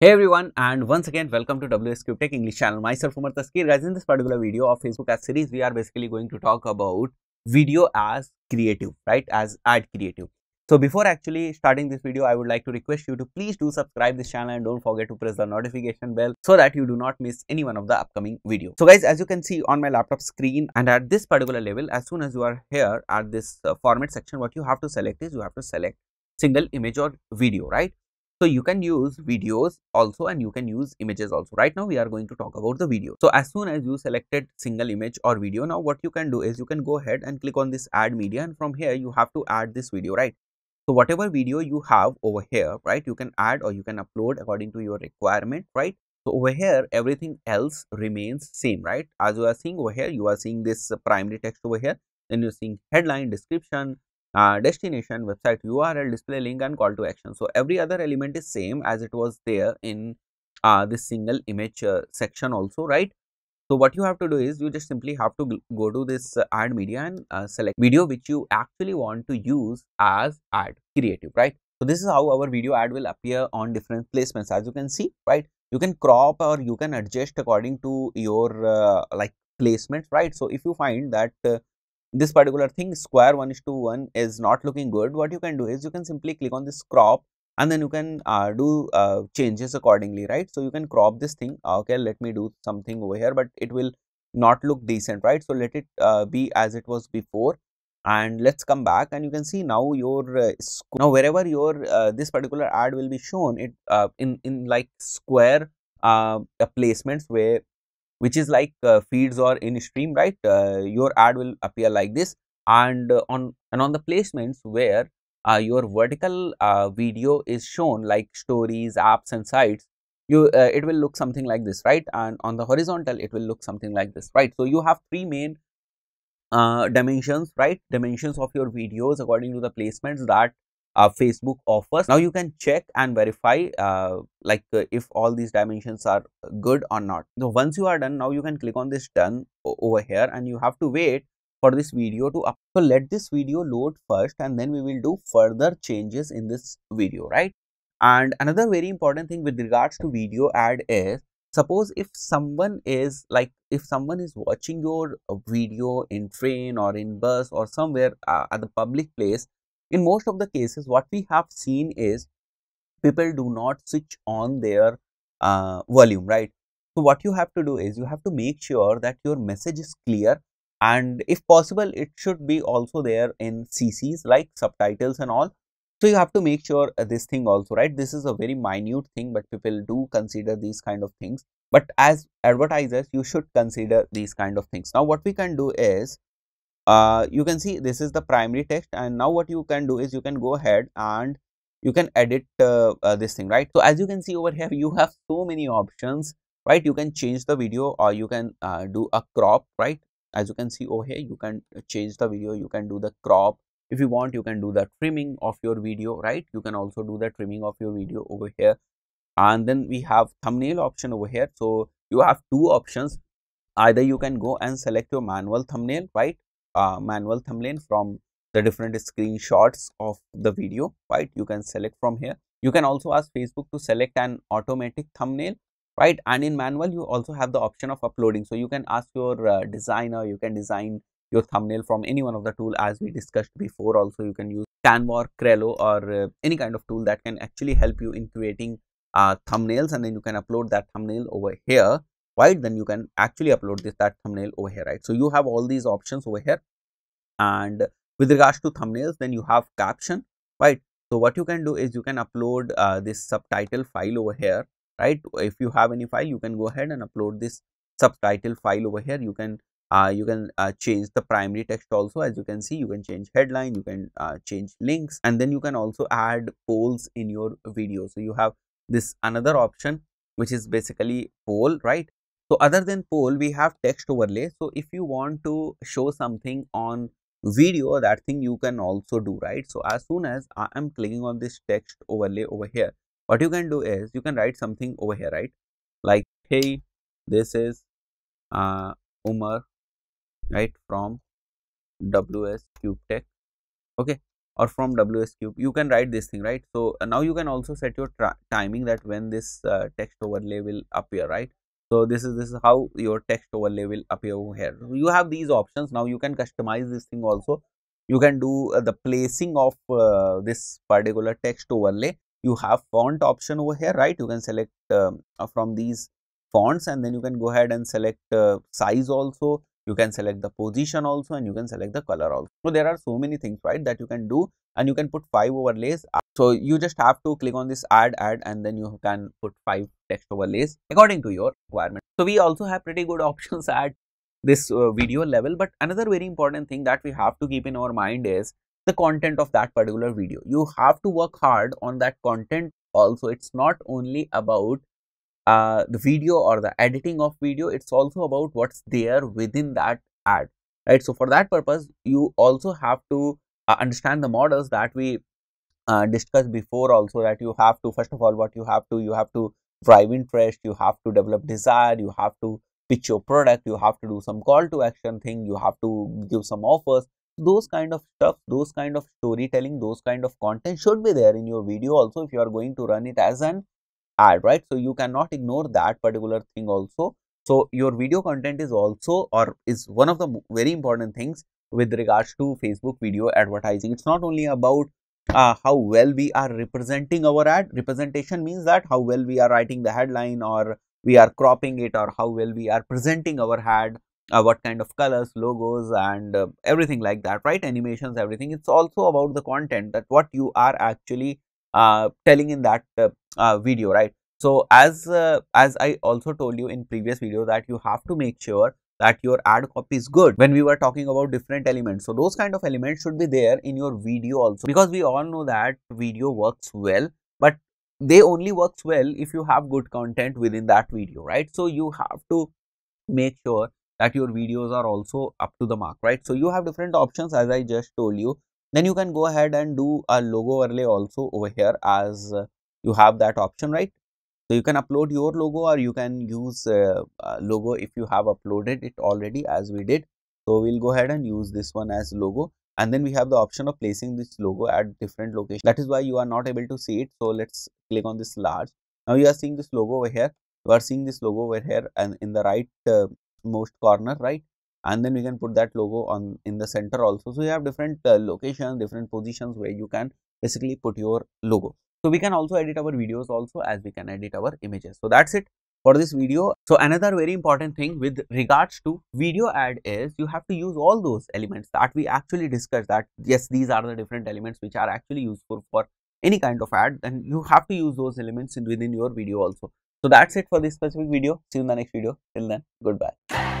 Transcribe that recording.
Hey everyone and once again welcome to WSQ Tech English channel. Myself Umar Taskir guys in this particular video of Facebook ads series we are basically going to talk about video as creative right as ad creative. So before actually starting this video I would like to request you to please do subscribe this channel and don't forget to press the notification bell so that you do not miss any one of the upcoming video. So guys as you can see on my laptop screen and at this particular level as soon as you are here at this uh, format section what you have to select is you have to select single image or video right so you can use videos also and you can use images also. Right now we are going to talk about the video. So as soon as you selected single image or video now what you can do is you can go ahead and click on this add media and from here you have to add this video right. So whatever video you have over here right you can add or you can upload according to your requirement right. So over here everything else remains same right as you are seeing over here you are seeing this primary text over here then you're seeing headline description uh, destination website URL display link and call to action. So, every other element is same as it was there in uh, this single image uh, section also right. So, what you have to do is you just simply have to go to this uh, ad media and uh, select video which you actually want to use as ad creative right. So, this is how our video ad will appear on different placements as you can see right. You can crop or you can adjust according to your like placements right. So, if you find that this particular thing square 1 is to 1 is not looking good, what you can do is you can simply click on this crop and then you can uh, do uh, changes accordingly, right. So, you can crop this thing, uh, okay, let me do something over here, but it will not look decent, right. So, let it uh, be as it was before and let's come back and you can see now your uh, now wherever your uh, this particular ad will be shown it in in like square placements where which is like uh, feeds or in stream right uh, your ad will appear like this and uh, on and on the placements where uh, your vertical uh, video is shown like stories apps and sites you uh, it will look something like this right and on the horizontal it will look something like this right so you have three main dimensions right dimensions of your videos according to the placements that uh, Facebook offers. Now you can check and verify uh, like uh, if all these dimensions are good or not. So once you are done, now you can click on this done over here and you have to wait for this video to up. So let this video load first and then we will do further changes in this video, right? And another very important thing with regards to video ad is suppose if someone is like if someone is watching your video in train or in bus or somewhere uh, at the public place in most of the cases what we have seen is people do not switch on their uh, volume right so what you have to do is you have to make sure that your message is clear and if possible it should be also there in cc's like subtitles and all so you have to make sure uh, this thing also right this is a very minute thing but people do consider these kind of things but as advertisers you should consider these kind of things now what we can do is you can see this is the primary text and now what you can do is you can go ahead and you can edit uh, uh, this thing right so as you can see over here you have so many options right you can change the video or you can do a crop right as you can see over here you can change the video you can do the crop if you want you can do the trimming of your video right you can also do the trimming of your video over here and then we have thumbnail option over here so you have two options either you can go and select your manual thumbnail right uh, manual thumbnail from the different screenshots of the video right you can select from here you can also ask facebook to select an automatic thumbnail right and in manual you also have the option of uploading so you can ask your uh, designer you can design your thumbnail from any one of the tool as we discussed before also you can use canva or crello or uh, any kind of tool that can actually help you in creating uh, thumbnails and then you can upload that thumbnail over here Right, then you can actually upload this that thumbnail over here right. So, you have all these options over here and with regards to thumbnails then you have caption right. So, what you can do is you can upload uh, this subtitle file over here right. If you have any file you can go ahead and upload this subtitle file over here you can uh, you can uh, change the primary text also as you can see you can change headline you can uh, change links and then you can also add polls in your video so you have this another option which is basically poll right so other than poll, we have text overlay. So if you want to show something on video, that thing you can also do, right? So as soon as I am clicking on this text overlay over here, what you can do is you can write something over here, right? Like, hey, this is uh, Umar, right, from WS Cube Tech, okay? Or from WS Cube, you can write this thing, right? So now you can also set your timing that when this uh, text overlay will appear, right? So, this is this is how your text overlay will appear here. So you have these options now you can customize this thing also. You can do uh, the placing of uh, this particular text overlay. You have font option over here right you can select um, uh, from these fonts and then you can go ahead and select uh, size also you can select the position also and you can select the color also. So, there are so many things right that you can do and you can put 5 overlays. So, you just have to click on this add add and then you can put 5 text overlays according to your requirement. So, we also have pretty good options at this uh, video level, but another very important thing that we have to keep in our mind is the content of that particular video. You have to work hard on that content also. It's not only about uh, the video or the editing of video, it's also about what's there within that ad, right? So, for that purpose, you also have to uh, understand the models that we uh, discussed before also that you have to first of all what you have to you have to drive interest you have to develop desire you have to pitch your product you have to do some call to action thing you have to give some offers those kind of stuff those kind of storytelling those kind of content should be there in your video also if you are going to run it as an ad right so you cannot ignore that particular thing also so your video content is also or is one of the very important things with regards to facebook video advertising it's not only about uh, how well we are representing our ad. Representation means that how well we are writing the headline or we are cropping it or how well we are presenting our ad, uh, what kind of colors, logos and uh, everything like that, right? Animations, everything. It's also about the content that what you are actually uh, telling in that uh, uh, video, right? So, as, as I also told you in previous video that you have to make sure that your ad copy is good when we were talking about different elements so those kind of elements should be there in your video also because we all know that video works well but they only works well if you have good content within that video right so you have to make sure that your videos are also up to the mark right so you have different options as i just told you then you can go ahead and do a logo overlay also over here as you have that option right so, you can upload your logo or you can use uh, uh, logo if you have uploaded it already as we did. So, we will go ahead and use this one as logo and then we have the option of placing this logo at different locations. That is why you are not able to see it. So, let's click on this large. Now, you are seeing this logo over here. You are seeing this logo over here and in the right uh, most corner, right? And then we can put that logo on in the center also. So, you have different uh, locations, different positions where you can basically put your logo. So, we can also edit our videos also as we can edit our images. So, that's it for this video. So, another very important thing with regards to video ad is you have to use all those elements that we actually discussed that yes, these are the different elements which are actually useful for any kind of ad then you have to use those elements within your video also. So, that's it for this specific video. See you in the next video. Till then, goodbye.